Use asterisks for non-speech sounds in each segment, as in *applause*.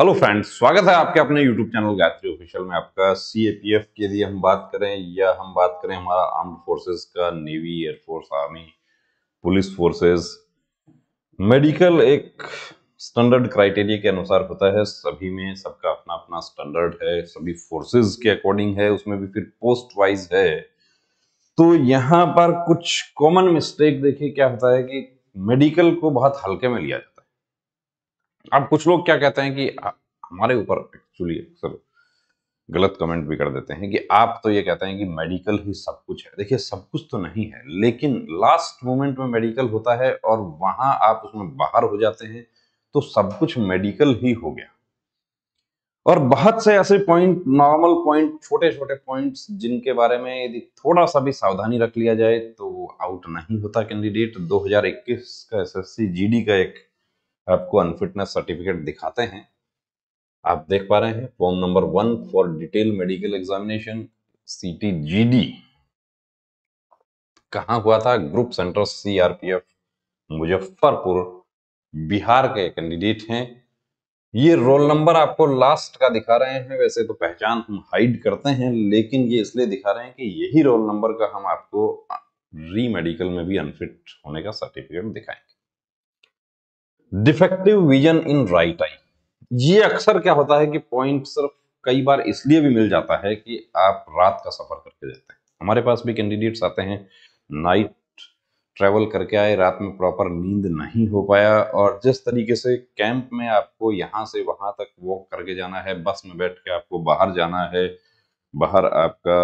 Hello friends स्वागत है आपके अपने यूट्यूब चैनल गायत्री ऑफिशियल में आपका सी के लिए हम बात करें या हम बात करें हमारा आर्म्ड फोर्सेस का navy air force army police forces medical एक स्टैंडर्ड क्राइटेरिया के अनुसार होता है सभी में सबका अपना अपना स्टैंडर्ड है सभी फोर्सेज के अकॉर्डिंग है उसमें भी फिर पोस्ट वाइज है तो यहाँ पर कुछ कॉमन मिस्टेक देखिए क्या होता है कि मेडिकल को बहुत हल्के में लिया अब कुछ लोग क्या कहते हैं कि हमारे ऊपर एक्चुअली अक्सर गलत कमेंट भी कर देते हैं कि आप तो ये कहते हैं कि मेडिकल ही सब कुछ है देखिए सब कुछ तो नहीं है लेकिन लास्ट मोमेंट में मेडिकल होता है और वहां आप उसमें बाहर हो जाते हैं तो सब कुछ मेडिकल ही हो गया और बहुत से ऐसे पॉइंट नॉर्मल पॉइंट छोटे छोटे पॉइंट्स जिनके बारे में यदि थोड़ा सा भी सावधानी रख लिया जाए तो आउट नहीं होता कैंडिडेट 2021 का एसएससी जीडी का एक आपको अनफिटनेस सर्टिफिकेट दिखाते हैं आप देख पा रहे हैं form number one for detail medical examination C T G D कहा हुआ था group centre CRPF Muzaffarpur Bihar के कैंडिडेट हैं ये रोल नंबर आपको लास्ट का दिखा रहे हैं वैसे तो पहचान हम हाइड करते हैं लेकिन ये इसलिए दिखा रहे हैं कि यही रोल नंबर का हम आपको री मेडिकल में भी अनफिट होने का सर्टिफिकेट दिखाएंगे defective vision in right eye ये अक्सर क्या होता है कि पॉइंट सिर्फ कई बार इसलिए भी मिल जाता है कि आप रात का सफर करके जाते हैं हमारे पास भी कैंडिडेट्स आते हैं नाइट ट्रेवल करके आए रात में प्रॉपर नींद नहीं हो पाया और जिस तरीके से कैंप में आपको यहाँ से वहां तक वॉक करके जाना है बस में बैठ के आपको बाहर जाना है बाहर आपका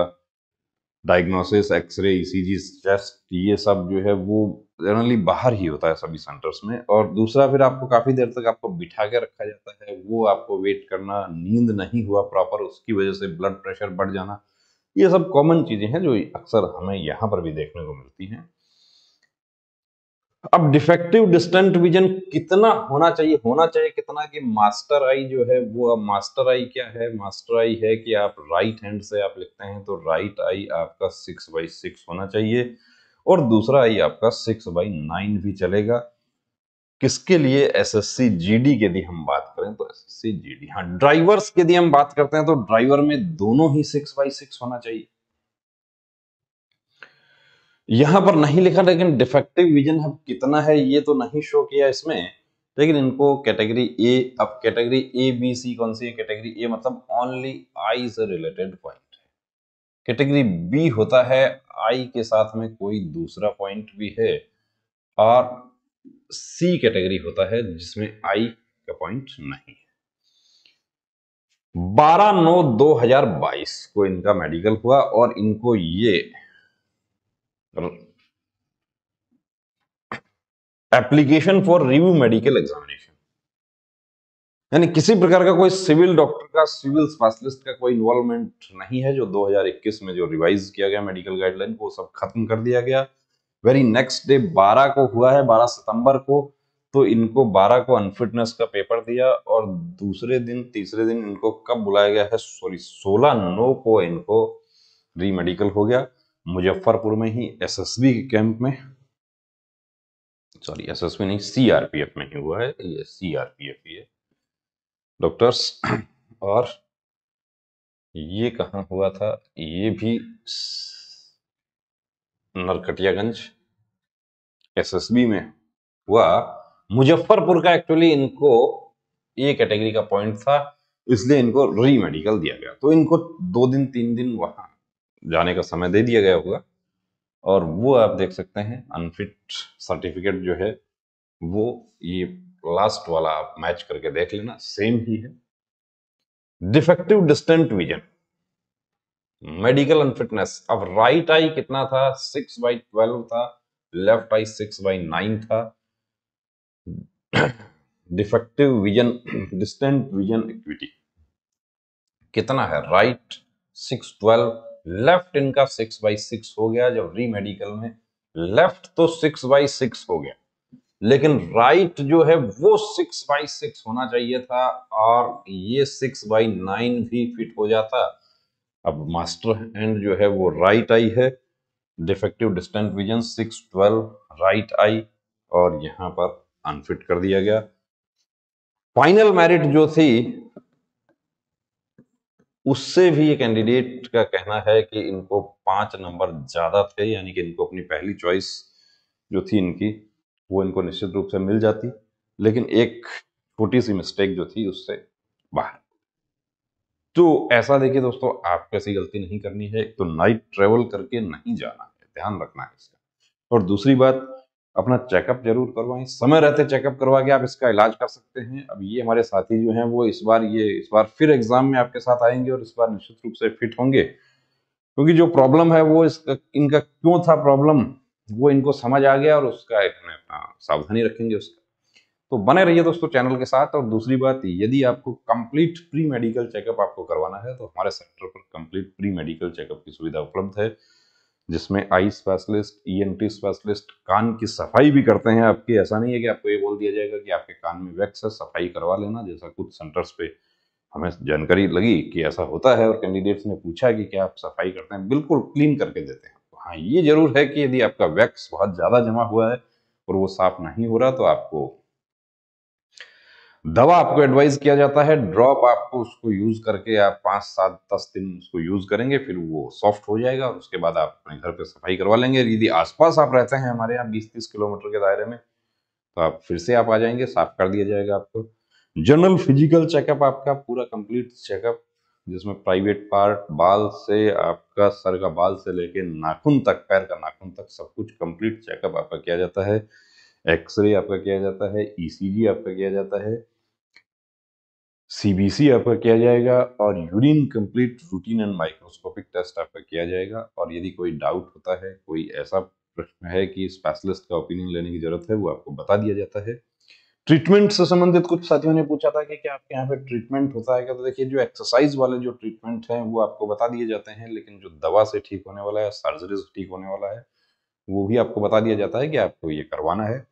डायग्नोसिस एक्सरे ईसीजी टेस्ट ये सब जो है वो जनरली बाहर ही होता है सभी सेंटर्स में और दूसरा फिर आपको काफ़ी देर तक आपको बिठा के रखा जाता है वो आपको वेट करना नींद नहीं हुआ प्रॉपर उसकी वजह से ब्लड प्रेशर बढ़ जाना ये सब कॉमन चीज़ें हैं जो अक्सर हमें यहाँ पर भी देखने को मिलती हैं अब डिफेक्टिव डिस्टेंट विजन कितना होना चाहिए होना चाहिए कितना कि मास्टर आई जो है वो अब मास्टर आई क्या है मास्टर आई है कि आप राइट हैंड से आप लिखते हैं तो राइट आई आपका सिक्स बाई सिक्स होना चाहिए और दूसरा आई आपका सिक्स बाई नाइन भी चलेगा किसके लिए एसएससी जीडी के लिए हम बात करें तो एसएससी जीडी हाँ ड्राइवर्स के लिए हम बात करते हैं तो ड्राइवर में दोनों ही सिक्स बाई सिक्स होना चाहिए यहां पर नहीं लिखा लेकिन डिफेक्टिव विजन हब कितना है ये तो नहीं शो किया इसमें लेकिन इनको कैटेगरी ए अब कैटेगरी ए बी सी कौन सी है कैटेगरी ए मतलब ओनली आई से रिलेटेड पॉइंट है कैटेगरी बी होता है आई के साथ में कोई दूसरा पॉइंट भी है और सी कैटेगरी होता है जिसमें आई का पॉइंट नहीं है बारह नौ दो हजार बाईस को इनका मेडिकल हुआ और इनको ये application for review medical examination यानी किसी प्रकार का कोई सिविल डॉक्टर का सिविल स्पेशलिस्ट का कोई इन्वॉल्वमेंट नहीं है जो 2021 में जो रिवाइज किया गया मेडिकल गाइडलाइन को सब खत्म कर दिया गया वेरी नेक्स्ट डे 12 को हुआ है 12 सितंबर को तो इनको 12 को अनफिटनेस का पेपर दिया और दूसरे दिन तीसरे दिन इनको कब बुलाया गया है सॉरी 16 नौ को इनको रीमेडिकल हो गया मुजफ्फरपुर में ही एसएसबी के कैंप में सॉरी एसएसबी नहीं सीआरपीएफ में ही हुआ है ये सीआरपीएफ ही है डॉक्टर्स *clears throat* और ये कहाँ हुआ था ये भी नरकटियागंज एसएसबी में हुआ मुजफ्फरपुर का एक्चुअली इनको ये कैटेगरी का पॉइंट था इसलिए इनको री मेडिकल दिया गया तो इनको दो दिन तीन दिन वहां जाने का समय दे दिया गया होगा और वो आप देख सकते हैं अनफिट सर्टिफिकेट जो है वो ये लास्ट वाला आप मैच करके देख लेना सेम ही है defective distant vision medical unfitness अब राइट आई कितना था सिक्स बाई ट्वेल्व था left eye six by nine था defective vision distant vision acuity कितना है राइट सिक्स ट्वेल्व लेफ्ट इनका सिक्स बाई सिक्स हो गया जब री मेडिकल में लेफ्ट तो सिक्स बाई सिक्स हो गया लेकिन राइट जो है वो सिक्स बाई सिक्स होना चाहिए था और ये सिक्स बाई नाइन भी फिट हो जाता अब मास्टर हैंड जो है वो राइट आई है defective distant vision six twelve right eye और यहां पर अनफिट कर दिया गया फाइनल मेरिट जो थी उससे भी ये कैंडिडेट का कहना है कि इनको पांच नंबर ज्यादा थे यानी कि इनको अपनी पहली चॉइस जो थी इनकी वो इनको निश्चित रूप से मिल जाती लेकिन एक छोटी सी मिस्टेक जो थी उससे बाहर तो ऐसा देखिए दोस्तों आपको ऐसी गलती नहीं करनी है तो नाइट ट्रेवल करके नहीं जाना है ध्यान रखना है इसका और दूसरी बात अपना चेकअप जरूर करवाएं समय रहते चेकअप करवा के आप इसका इलाज कर सकते हैं अब ये हमारे साथी जो हैं वो इस बार ये इस बार फिर एग्जाम में आपके साथ आएंगे और इस बार निश्चित रूप से फिट होंगे क्योंकि जो प्रॉब्लम है वो इसका इनका क्यों था प्रॉब्लम वो इनको समझ आ गया और उसका अपना सावधानी रखेंगे उसका तो बने रहिए दोस्तों चैनल के साथ और दूसरी बात यदि आपको कंप्लीट प्री मेडिकल चेकअप आपको करवाना है तो हमारे सेंटर पर कंप्लीट प्री मेडिकल चेकअप की सुविधा उपलब्ध है जिसमें आई स्पेशलिस्ट ईएनटी स्पेशलिस्ट कान की सफाई भी करते हैं आपकी ऐसा नहीं है कि आपको ये बोल दिया जाएगा कि आपके कान में वैक्स है सफाई करवा लेना जैसा कुछ सेंटर्स पे हमें जानकारी लगी कि ऐसा होता है और कैंडिडेट्स ने पूछा कि क्या आप सफाई करते हैं बिल्कुल क्लीन करके देते हैं तो हाँ ये जरूर है कि यदि आपका वैक्स बहुत ज़्यादा जमा हुआ है और वो साफ नहीं हो रहा तो आपको दवा आपको एडवाइज किया जाता है ड्रॉप आपको उसको यूज करके आप पाँच सात दस दिन उसको यूज करेंगे फिर वो सॉफ्ट हो जाएगा और उसके बाद आप अपने घर पे सफाई करवा लेंगे यदि आसपास आप रहते हैं हमारे यहाँ बीस तीस किलोमीटर के दायरे में तो आप फिर से आप आ जाएंगे साफ कर दिया जाएगा आपको जनरल फिजिकल चेकअप आपका पूरा कंप्लीट चेकअप जिसमें प्राइवेट पार्ट बाल से आपका सर का बाल से लेके नाखून तक पैर का नाखून तक सब कुछ कंप्लीट चेकअप आपका किया जाता है एक्सरे आपका किया जाता है ईसीजी e आपका किया जाता है सीबीसी आप पर किया जाएगा और urine complete routine and microscopic test आप पर किया जाएगा और यदि कोई डाउट होता है कोई ऐसा प्रश्न है कि स्पेशलिस्ट का ओपिनियन लेने की जरूरत है वो आपको बता दिया जाता है ट्रीटमेंट से संबंधित कुछ साथियों ने पूछा था कि क्या आपके यहाँ पे ट्रीटमेंट होता है क्या तो देखिए जो एक्सरसाइज वाले जो ट्रीटमेंट है वो आपको बता दिए जाते हैं लेकिन जो दवा से ठीक होने वाला है सर्जरी से ठीक होने वाला है वो भी आपको बता दिया जाता है कि आपको ये करवाना है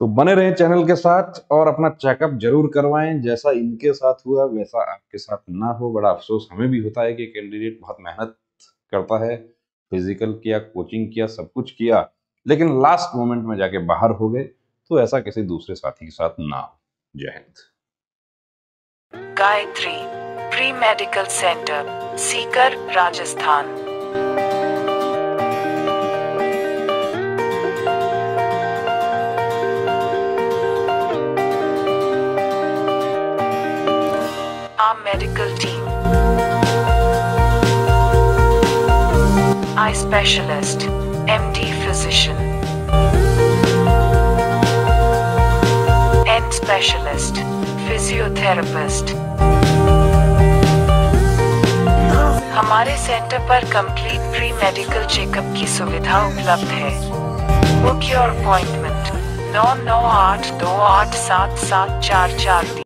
तो बने रहें चैनल के साथ और अपना चेकअप जरूर करवाएं जैसा इनके साथ हुआ वैसा आपके साथ ना हो बड़ा अफसोस हमें भी होता है कि कैंडिडेट बहुत मेहनत करता है फिजिकल किया कोचिंग किया सब कुछ किया लेकिन लास्ट मोमेंट में जाके बाहर हो गए तो ऐसा किसी दूसरे साथी के साथ ना हो जय हिंद Gayatri pre medical centre Sikar Rajasthan our medical team. Eye specialist, MD physician. End specialist, physiotherapist. हमारे सेंटर पर कंप्लीट प्री मेडिकल चेकअप की सुविधा उपलब्ध है बुक योर अपॉइंटमेंट नौ नौ आठ दो आठ सात सात चार चार